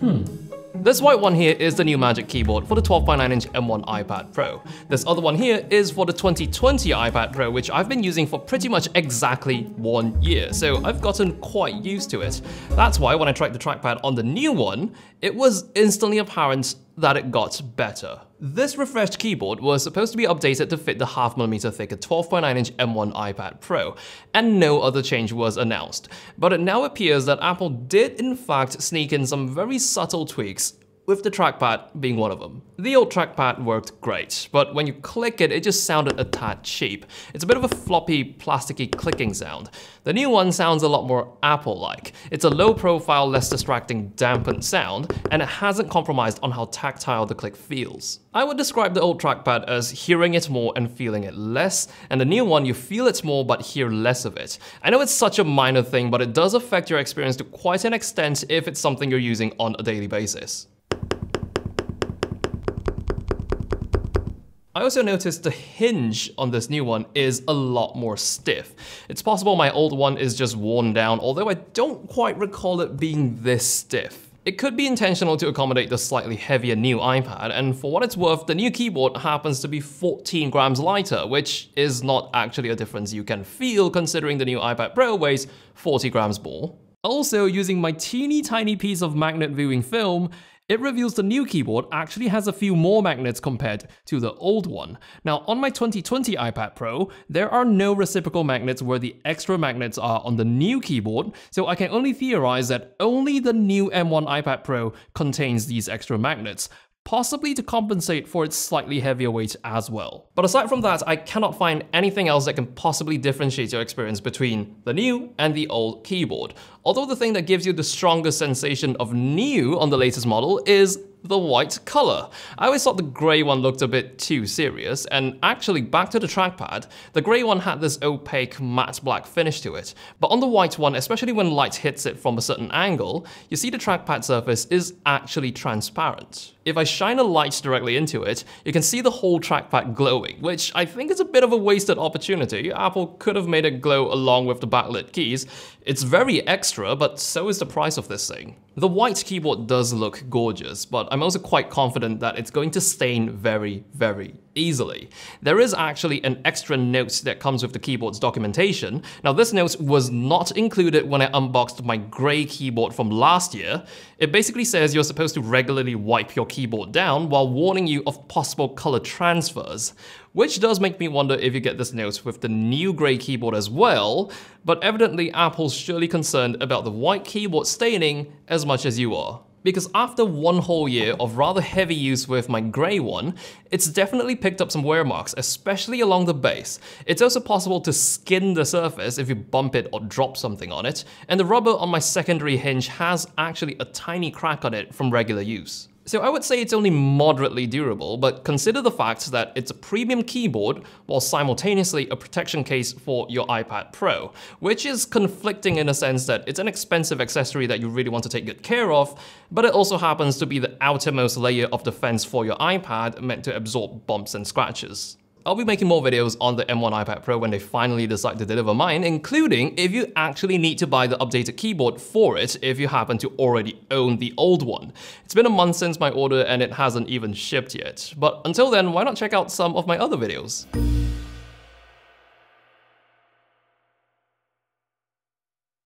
Hmm. This white one here is the new Magic Keyboard for the 12.9 inch M1 iPad Pro. This other one here is for the 2020 iPad Pro, which I've been using for pretty much exactly one year, so I've gotten quite used to it. That's why when I tried the trackpad on the new one, it was instantly apparent that it got better. This refreshed keyboard was supposed to be updated to fit the half millimeter thicker 12.9 inch M1 iPad Pro, and no other change was announced. But it now appears that Apple did in fact sneak in some very subtle tweaks with the trackpad being one of them. The old trackpad worked great, but when you click it, it just sounded a tad cheap. It's a bit of a floppy, plasticky clicking sound. The new one sounds a lot more Apple-like. It's a low-profile, less distracting, dampened sound, and it hasn't compromised on how tactile the click feels. I would describe the old trackpad as hearing it more and feeling it less, and the new one you feel it more but hear less of it. I know it's such a minor thing, but it does affect your experience to quite an extent if it's something you're using on a daily basis. I also noticed the hinge on this new one is a lot more stiff. It's possible my old one is just worn down, although I don't quite recall it being this stiff. It could be intentional to accommodate the slightly heavier new iPad, and for what it's worth, the new keyboard happens to be 14 grams lighter, which is not actually a difference you can feel considering the new iPad Pro weighs 40 grams more. Also, using my teeny tiny piece of magnet viewing film, it reveals the new keyboard actually has a few more magnets compared to the old one. Now on my 2020 iPad Pro, there are no reciprocal magnets where the extra magnets are on the new keyboard, so I can only theorize that only the new M1 iPad Pro contains these extra magnets possibly to compensate for its slightly heavier weight as well. But aside from that, I cannot find anything else that can possibly differentiate your experience between the new and the old keyboard. Although the thing that gives you the strongest sensation of new on the latest model is the white color. I always thought the gray one looked a bit too serious, and actually back to the trackpad, the gray one had this opaque matte black finish to it, but on the white one, especially when light hits it from a certain angle, you see the trackpad surface is actually transparent. If I shine a light directly into it, you can see the whole trackpad glowing, which I think is a bit of a wasted opportunity. Apple could have made it glow along with the backlit keys. It's very extra, but so is the price of this thing. The white keyboard does look gorgeous, but i I'm also quite confident that it's going to stain very, very easily. There is actually an extra note that comes with the keyboard's documentation. Now this note was not included when I unboxed my gray keyboard from last year. It basically says you're supposed to regularly wipe your keyboard down while warning you of possible color transfers. Which does make me wonder if you get this note with the new grey keyboard as well, but evidently Apple's surely concerned about the white keyboard staining as much as you are because after one whole year of rather heavy use with my grey one, it's definitely picked up some wear marks, especially along the base. It's also possible to skin the surface if you bump it or drop something on it, and the rubber on my secondary hinge has actually a tiny crack on it from regular use. So I would say it's only moderately durable, but consider the fact that it's a premium keyboard while simultaneously a protection case for your iPad Pro, which is conflicting in a sense that it's an expensive accessory that you really want to take good care of, but it also happens to be the outermost layer of defense for your iPad meant to absorb bumps and scratches. I'll be making more videos on the M1 iPad Pro when they finally decide to deliver mine, including if you actually need to buy the updated keyboard for it if you happen to already own the old one. It's been a month since my order and it hasn't even shipped yet. But until then, why not check out some of my other videos?